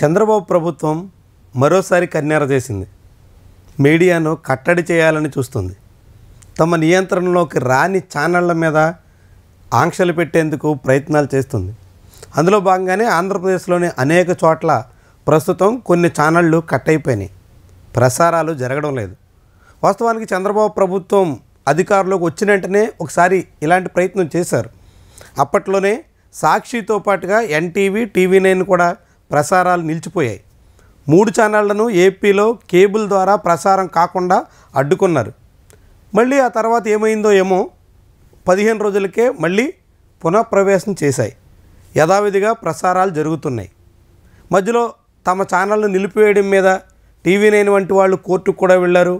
చంద్రబాబు ప్రభుత్వం మరోసారి కన్నెర చేసింది మీడియాను కట్టడి చేయాలని చూస్తుంది తమ నియంత్రణలోకి రాని ఛానళ్ల మీద ఆంక్షలు పెట్టేందుకు ప్రయత్నాలు చేస్తుంది అందులో భాగంగానే ఆంధ్రప్రదేశ్లోని అనేక చోట్ల ప్రస్తుతం కొన్ని ఛానళ్ళు కట్ అయిపోయినాయి ప్రసారాలు జరగడం లేదు వాస్తవానికి చంద్రబాబు ప్రభుత్వం అధికారంలోకి వచ్చిన వెంటనే ఒకసారి ఇలాంటి ప్రయత్నం చేశారు అప్పట్లోనే సాక్షితో పాటుగా ఎన్టీవీ టీవీ నైన్ కూడా ప్రసారాలు నిలిచిపోయాయి మూడు ఛానళ్లను ఏపీలో కేబుల్ ద్వారా ప్రసారం కాకుండా అడ్డుకున్నారు మళ్ళీ ఆ తర్వాత ఏమైందో ఏమో పదిహేను రోజులకే మళ్ళీ పునఃప్రవేశం చేశాయి యథావిధిగా ప్రసారాలు జరుగుతున్నాయి మధ్యలో తమ ఛానల్ను నిలిపివేయడం మీద టీవీ నైన్ వంటి వాళ్ళు కోర్టుకు కూడా వెళ్ళారు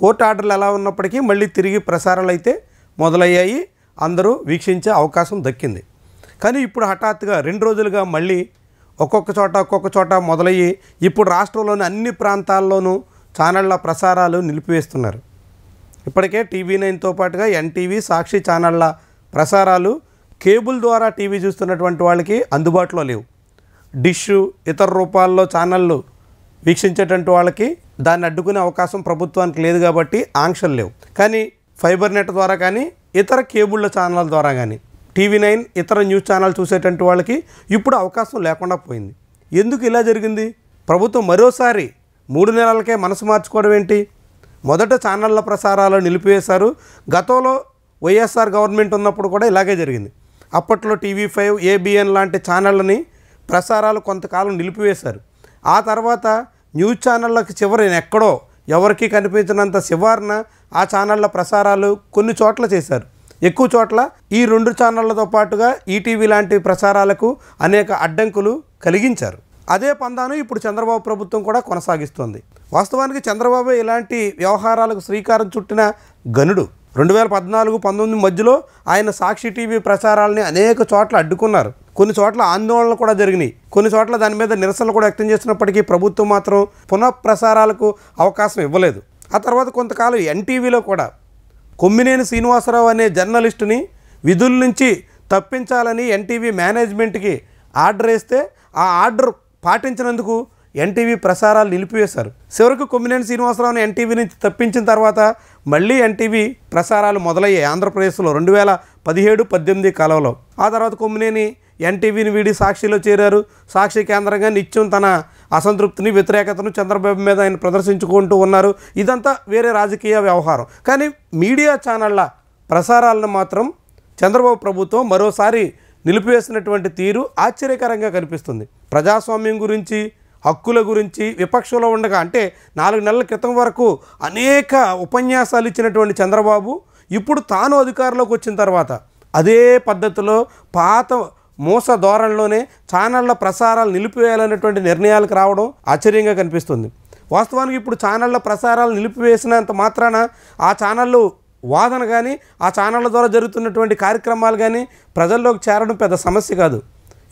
కోర్టు ఆర్డర్లు ఎలా ఉన్నప్పటికీ మళ్ళీ తిరిగి ప్రసారాలు అయితే మొదలయ్యాయి అందరూ వీక్షించే అవకాశం దక్కింది కానీ ఇప్పుడు హఠాత్తుగా రెండు రోజులుగా మళ్ళీ ఒక్కొక్క చోట ఒక్కొక్క చోట మొదలయ్యి ఇప్పుడు రాష్ట్రంలోని అన్ని ప్రాంతాల్లోనూ ఛానళ్ల ప్రసారాలు నిలిపివేస్తున్నారు ఇప్పటికే టీవీ నైన్తో పాటుగా ఎన్టీవీ సాక్షి ఛానళ్ల ప్రసారాలు కేబుల్ ద్వారా టీవీ చూస్తున్నటువంటి వాళ్ళకి అందుబాటులో లేవు డిష్ ఇతర రూపాల్లో ఛానళ్ళు వీక్షించేటువంటి వాళ్ళకి దాన్ని అడ్డుకునే అవకాశం ప్రభుత్వానికి లేదు కాబట్టి ఆంక్షలు లేవు కానీ ఫైబర్ నెట్ ద్వారా కానీ ఇతర కేబుళ్ళ ఛానళ్ళ ద్వారా కానీ టీవీ నైన్ ఇతర న్యూస్ ఛానల్ చూసేటువంటి వాళ్ళకి ఇప్పుడు అవకాశం లేకుండా పోయింది ఎందుకు ఇలా జరిగింది ప్రభుత్వం మరోసారి మూడు నెలలకే మనసు మార్చుకోవడం ఏంటి మొదట ఛానళ్ల ప్రసారాలు నిలిపివేశారు గతంలో వైఎస్ఆర్ గవర్నమెంట్ ఉన్నప్పుడు కూడా ఇలాగే జరిగింది అప్పట్లో టీవీ ఫైవ్ ఏబిఎన్ లాంటి ఛానళ్ళని ప్రసారాలు కొంతకాలం నిలిపివేశారు ఆ తర్వాత న్యూస్ ఛానళ్ళకి చివరి ఎక్కడో ఎవరికీ కనిపించినంత శివార్న ఆ ఛానళ్ళ ప్రసారాలు కొన్ని చోట్ల చేశారు ఎక్కువ చోట్ల ఈ రెండు ఛానళ్లతో పాటుగా ఈటీవీ లాంటి ప్రసారాలకు అనేక అడ్డంకులు కలిగించారు అదే పందాను ఇప్పుడు చంద్రబాబు ప్రభుత్వం కూడా కొనసాగిస్తోంది వాస్తవానికి చంద్రబాబు ఇలాంటి వ్యవహారాలకు శ్రీకారం చుట్టిన గనుడు రెండు వేల పద్నాలుగు పంతొమ్మిది మధ్యలో ఆయన సాక్షి టీవీ ప్రసారాలని అనేక చోట్ల అడ్డుకున్నారు కొన్ని చోట్ల ఆందోళనలు కూడా జరిగినాయి కొన్ని చోట్ల దాని మీద నిరసనలు కూడా వ్యక్తం చేసినప్పటికీ ప్రభుత్వం మాత్రం పునఃప్రసారాలకు అవకాశం ఇవ్వలేదు ఆ తర్వాత కొంతకాలం ఎన్టీవీలో కూడా కొమ్మినేని శ్రీనివాసరావు అనే జర్నలిస్టుని విధుల నుంచి తప్పించాలని ఎన్టీవీ మేనేజ్మెంట్కి ఆర్డర్ వేస్తే ఆ ఆర్డర్ పాటించినందుకు ఎన్టీవీ ప్రసారాలు నిలిపివేశారు చివరకు కొమ్మినేని శ్రీనివాసరావుని ఎన్టీవీ నుంచి తప్పించిన తర్వాత మళ్ళీ ఎన్టీవీ ప్రసారాలు మొదలయ్యాయి ఆంధ్రప్రదేశ్లో రెండు వేల పదిహేడు పద్దెనిమిది కాలంలో ఆ తర్వాత కొమ్మినేని ఎన్టీవీని వీడి సాక్షిలో చేరారు సాక్షి కేంద్రంగా నిత్యం తన అసంతృప్తిని వ్యతిరేకతను చంద్రబాబు మీద ఆయన ప్రదర్శించుకుంటూ ఉన్నారు ఇదంతా వేరే రాజకీయ వ్యవహారం కానీ మీడియా ఛానళ్ళ ప్రసారాలను మాత్రం చంద్రబాబు ప్రభుత్వం మరోసారి నిలిపివేసినటువంటి తీరు ఆశ్చర్యకరంగా కనిపిస్తుంది ప్రజాస్వామ్యం గురించి హక్కుల గురించి విపక్షంలో ఉండగా అంటే నాలుగు నెలల క్రితం వరకు అనేక ఉపన్యాసాలు ఇచ్చినటువంటి చంద్రబాబు ఇప్పుడు తాను అధికారంలోకి వచ్చిన తర్వాత అదే పద్ధతిలో పాత మూస ధోరణిలోనే ఛానళ్ల ప్రసారాలు నిలిపివేయాలనేటువంటి నిర్ణయాలకు రావడం ఆశ్చర్యంగా కనిపిస్తుంది వాస్తవానికి ఇప్పుడు ఛానళ్ల ప్రసారాలు నిలిపివేసినంత మాత్రాన ఆ ఛానళ్ళు వాదన కానీ ఆ ఛానళ్ళ ద్వారా జరుగుతున్నటువంటి కార్యక్రమాలు కానీ ప్రజల్లోకి చేరడం పెద్ద సమస్య కాదు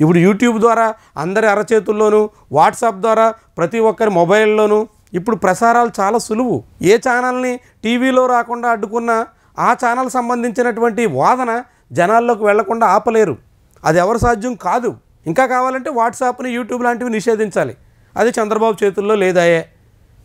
ఇప్పుడు యూట్యూబ్ ద్వారా అందరి అరచేతుల్లోనూ వాట్సాప్ ద్వారా ప్రతి ఒక్కరి మొబైల్లోనూ ఇప్పుడు ప్రసారాలు చాలా సులువు ఏ ఛానల్ని టీవీలో రాకుండా అడ్డుకున్న ఆ ఛానల్ సంబంధించినటువంటి వాదన జనాల్లోకి వెళ్లకుండా ఆపలేరు అది ఎవరు సాధ్యం కాదు ఇంకా కావాలంటే వాట్సాప్ని యూట్యూబ్ లాంటివి నిషేధించాలి అది చంద్రబాబు చేతుల్లో లేదాయే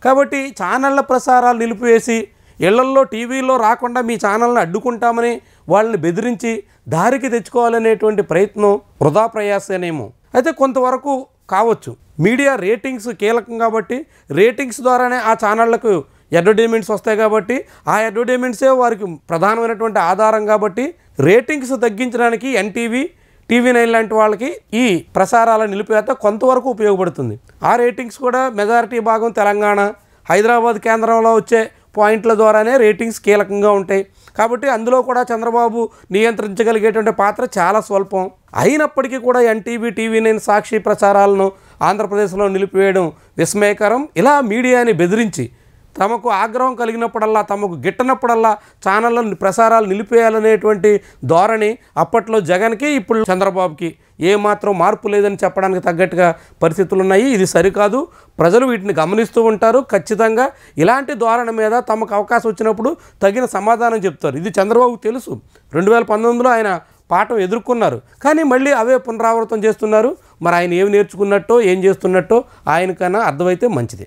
కాబట్టి ఛానళ్ల ప్రసారాలు నిలిపివేసి ఇళ్లల్లో టీవీలో రాకుండా మీ ఛానల్ని అడ్డుకుంటామని వాళ్ళని బెదిరించి దారికి తెచ్చుకోవాలనేటువంటి ప్రయత్నం వృధా ప్రయాసేనేమో అయితే కొంతవరకు కావచ్చు మీడియా రేటింగ్స్ కీలకం కాబట్టి రేటింగ్స్ ద్వారానే ఆ ఛానళ్లకు అడ్వర్టైజ్మెంట్స్ వస్తాయి కాబట్టి ఆ అడ్వర్టైజ్మెంట్సే వారికి ప్రధానమైనటువంటి ఆధారం కాబట్టి రేటింగ్స్ తగ్గించడానికి ఎన్టీవీ టీవీ నైన్ లాంటి వాళ్ళకి ఈ ప్రసారాల నిలిపివేత కొంతవరకు ఉపయోగపడుతుంది ఆ రేటింగ్స్ కూడా మెజారిటీ భాగం తెలంగాణ హైదరాబాద్ కేంద్రంలో వచ్చే పాయింట్ల ద్వారానే రేటింగ్స్ కీలకంగా ఉంటాయి కాబట్టి అందులో కూడా చంద్రబాబు నియంత్రించగలిగేటువంటి పాత్ర చాలా స్వల్పం అయినప్పటికీ కూడా ఎన్టీవీ టీవీ నైన్ సాక్షి ప్రచారాలను ఆంధ్రప్రదేశ్లో నిలిపివేయడం విస్మయకరం ఇలా మీడియాని బెదిరించి తమకు ఆగ్రహం కలిగినప్పుడల్లా తమకు గిట్టనప్పుడల్లా ఛానళ్ళ ప్రసారాలు నిలిపేయాలనేటువంటి ధోరణి అప్పట్లో జగన్కి ఇప్పుడు చంద్రబాబుకి ఏమాత్రం మార్పు లేదని చెప్పడానికి తగ్గట్టుగా పరిస్థితులు ఉన్నాయి ఇది సరికాదు ప్రజలు వీటిని గమనిస్తూ ఉంటారు ఖచ్చితంగా ఇలాంటి ధోరణి మీద తమకు అవకాశం వచ్చినప్పుడు తగిన సమాధానం చెప్తారు ఇది చంద్రబాబు తెలుసు రెండు వేల పంతొమ్మిదిలో ఆయన పాఠం ఎదుర్కొన్నారు కానీ మళ్ళీ అవే పునరావృతం చేస్తున్నారు మరి ఆయన ఏమి నేర్చుకున్నట్టో ఏం చేస్తున్నట్టో ఆయనకన్నా అర్థమైతే మంచిది